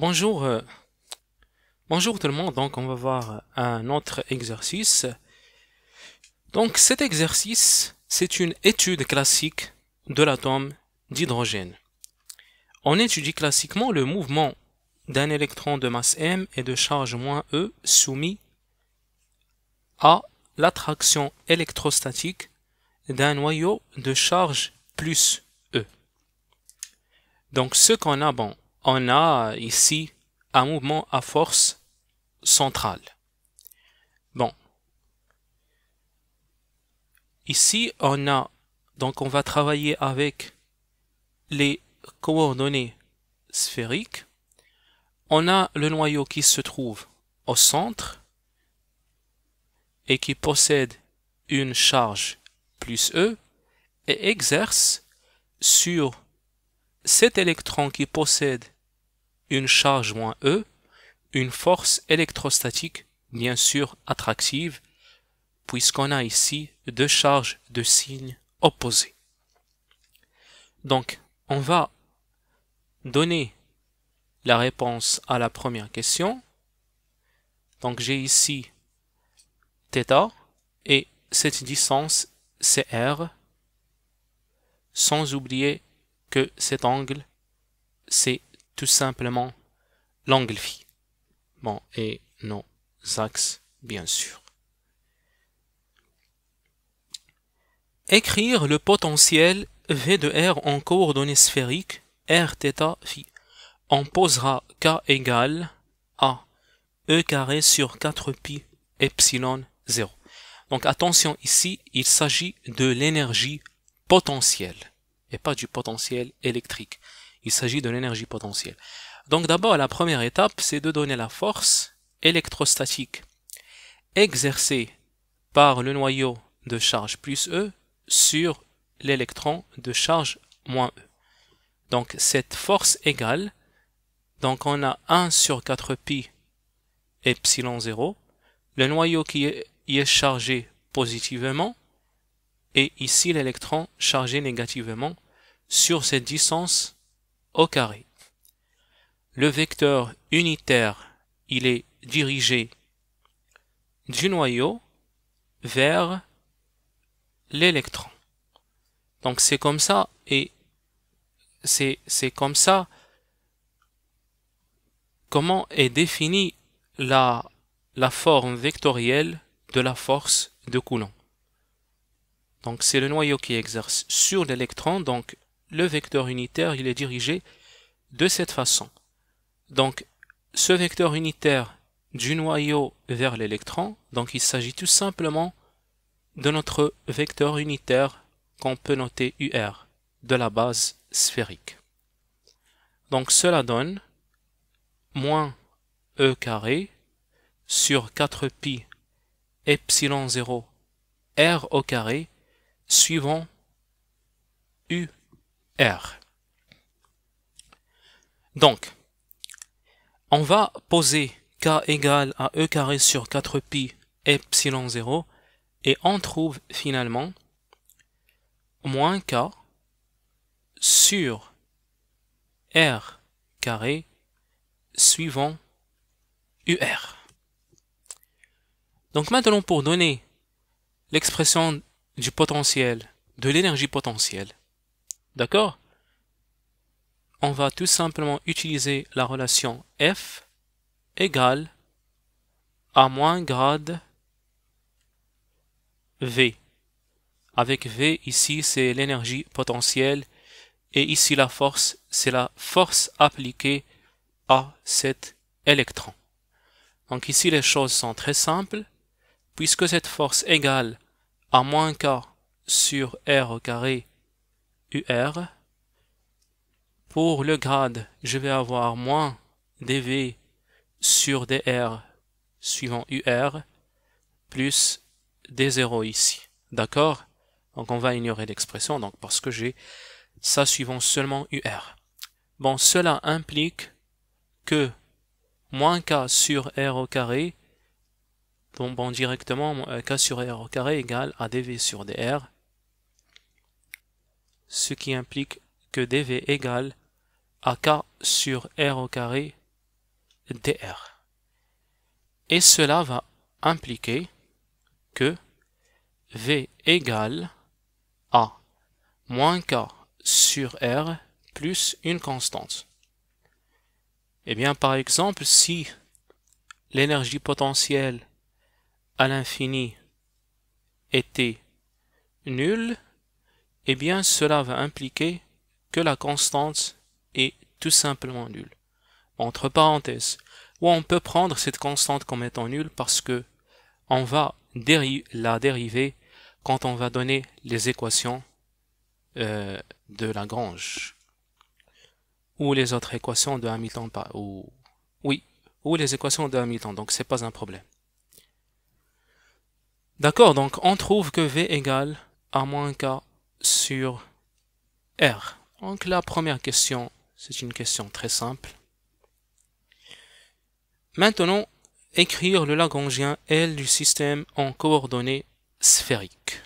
Bonjour, euh, bonjour tout le monde. Donc, on va voir un autre exercice. Donc, cet exercice, c'est une étude classique de l'atome d'hydrogène. On étudie classiquement le mouvement d'un électron de masse m et de charge moins e soumis à l'attraction électrostatique d'un noyau de charge plus e. Donc, ce qu'on a, bon, on a ici un mouvement à force centrale. Bon. Ici, on a, donc on va travailler avec les coordonnées sphériques. On a le noyau qui se trouve au centre et qui possède une charge plus E et exerce sur cet électron qui possède une charge moins E, une force électrostatique, bien sûr attractive, puisqu'on a ici deux charges de signes opposés. Donc, on va donner la réponse à la première question. Donc, j'ai ici θ et cette distance CR, sans oublier que cet angle c'est tout simplement l'angle phi, Bon, et nos axes, bien sûr. Écrire le potentiel V de R en coordonnées sphériques Rθ phi. On posera K égale à E carré sur 4 pi epsilon 0. Donc attention ici, il s'agit de l'énergie potentielle et pas du potentiel électrique. Il s'agit de l'énergie potentielle. Donc d'abord, la première étape, c'est de donner la force électrostatique exercée par le noyau de charge plus E sur l'électron de charge moins E. Donc cette force égale, donc on a 1 sur 4 pi epsilon 0, le noyau qui y est chargé positivement, et ici l'électron chargé négativement sur cette distance au carré. Le vecteur unitaire, il est dirigé du noyau vers l'électron. Donc c'est comme ça et c'est comme ça comment est définie la, la forme vectorielle de la force de Coulomb. Donc c'est le noyau qui exerce sur l'électron, donc le vecteur unitaire, il est dirigé de cette façon. Donc, ce vecteur unitaire du noyau vers l'électron, donc il s'agit tout simplement de notre vecteur unitaire qu'on peut noter UR, de la base sphérique. Donc cela donne moins E carré sur 4pi epsilon 0 R au carré suivant U R. Donc, on va poser K égale à E carré sur 4pi epsilon 0 et on trouve finalement moins K sur R carré suivant UR. Donc maintenant pour donner l'expression du potentiel, de l'énergie potentielle, D'accord On va tout simplement utiliser la relation f égale à moins grade V. Avec V, ici, c'est l'énergie potentielle et ici, la force, c'est la force appliquée à cet électron. Donc ici, les choses sont très simples. Puisque cette force égale à moins K sur R au carré UR. Pour le grade, je vais avoir moins dV sur dr suivant UR plus D0 ici. D'accord Donc on va ignorer l'expression donc parce que j'ai ça suivant seulement UR. Bon, cela implique que moins K sur R au carré, donc bon, directement euh, K sur R au carré égale à dV sur dr ce qui implique que dv égale à k sur r au carré dr. Et cela va impliquer que v égale à moins k sur r plus une constante. Eh bien, par exemple, si l'énergie potentielle à l'infini était nulle, eh bien cela va impliquer que la constante est tout simplement nulle. Entre parenthèses, ou on peut prendre cette constante comme étant nulle parce que on va la dériver quand on va donner les équations euh, de Lagrange ou les autres équations de Hamilton ou oui ou les équations de Hamilton donc c'est pas un problème d'accord donc on trouve que v égale à moins k sur R. Donc la première question, c'est une question très simple. Maintenant, écrire le Lagrangien L du système en coordonnées sphériques.